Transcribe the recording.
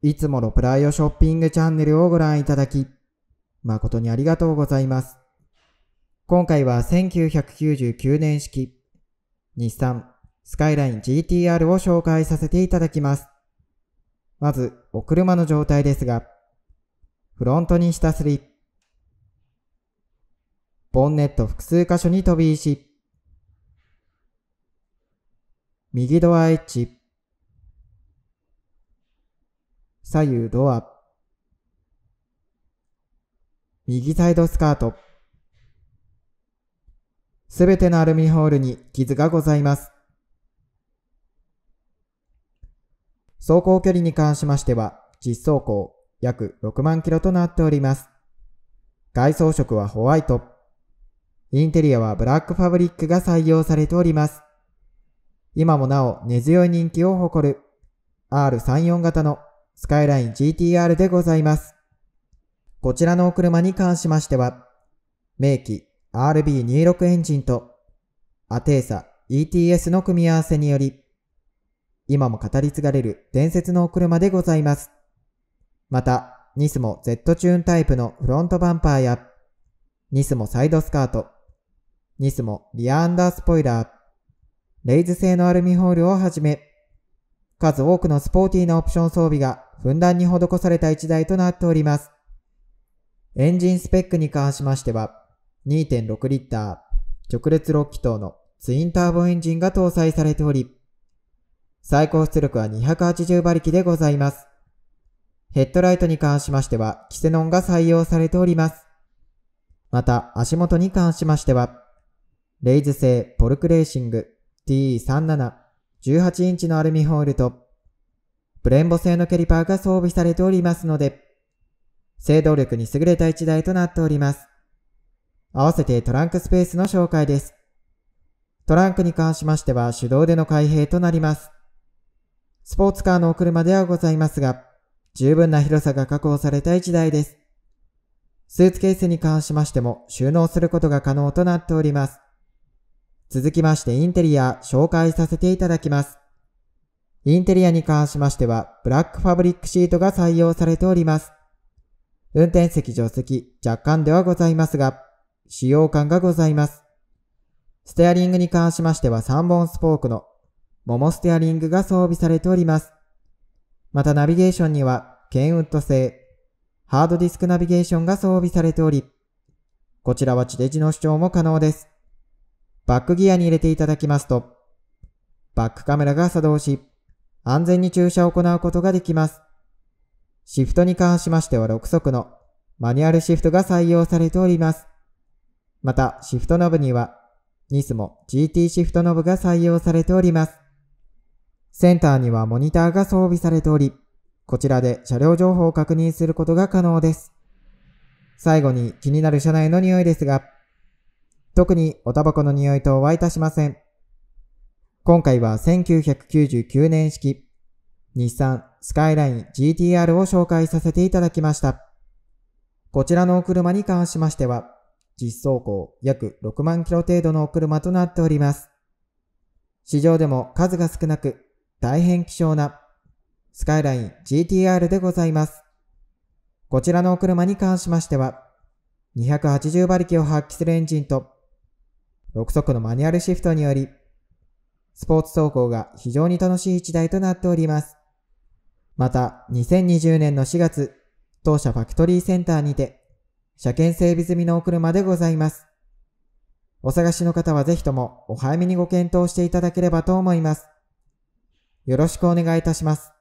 いつものプライオショッピングチャンネルをご覧いただき、誠にありがとうございます。今回は1999年式、日産スカイライン GTR を紹介させていただきます。まず、お車の状態ですが、フロントに下すり、ボンネット複数箇所に飛び石、右ドアエッジ、左右ドア。右サイドスカート。すべてのアルミホールに傷がございます。走行距離に関しましては、実走行約6万キロとなっております。外装色はホワイト。インテリアはブラックファブリックが採用されております。今もなお根強い人気を誇る R34 型のスカイライン GTR でございます。こちらのお車に関しましては、名機 RB26 エンジンとアテーサ ETS の組み合わせにより、今も語り継がれる伝説のお車でございます。また、ニスモ Z チューンタイプのフロントバンパーや、ニスモサイドスカート、ニスモリアアンダースポイラー、レイズ製のアルミホイルをはじめ、数多くのスポーティーなオプション装備がふんだんに施された一台となっております。エンジンスペックに関しましては、2.6リッター、直列6気筒のツインターボエンジンが搭載されており、最高出力は280馬力でございます。ヘッドライトに関しましては、キセノンが採用されております。また、足元に関しましては、レイズ製ポルクレーシング TE37 18インチのアルミホイルとブレンボ製のケリパーが装備されておりますので、制動力に優れた一台となっております。合わせてトランクスペースの紹介です。トランクに関しましては手動での開閉となります。スポーツカーのお車ではございますが、十分な広さが確保された1台です。スーツケースに関しましても収納することが可能となっております。続きましてインテリア紹介させていただきます。インテリアに関しましては、ブラックファブリックシートが採用されております。運転席助手席、若干ではございますが、使用感がございます。ステアリングに関しましては3本スポークの桃ステアリングが装備されております。またナビゲーションには、ケンウッド製、ハードディスクナビゲーションが装備されており、こちらは地デジの主張も可能です。バックギアに入れていただきますと、バックカメラが作動し、安全に駐車を行うことができます。シフトに関しましては6速のマニュアルシフトが採用されております。また、シフトノブには NISMO GT シフトノブが採用されております。センターにはモニターが装備されており、こちらで車両情報を確認することが可能です。最後に気になる車内の匂いですが、特におタバコの匂いとはいたしません。今回は1999年式、日産スカイライン GTR を紹介させていただきました。こちらのお車に関しましては、実走行約6万キロ程度のお車となっております。市場でも数が少なく、大変希少なスカイライン GTR でございます。こちらのお車に関しましては、280馬力を発揮するエンジンと6速のマニュアルシフトにより、スポーツ走行が非常に楽しい一台となっております。また、2020年の4月、当社ファクトリーセンターにて、車検整備済みのお車でございます。お探しの方はぜひともお早めにご検討していただければと思います。よろしくお願いいたします。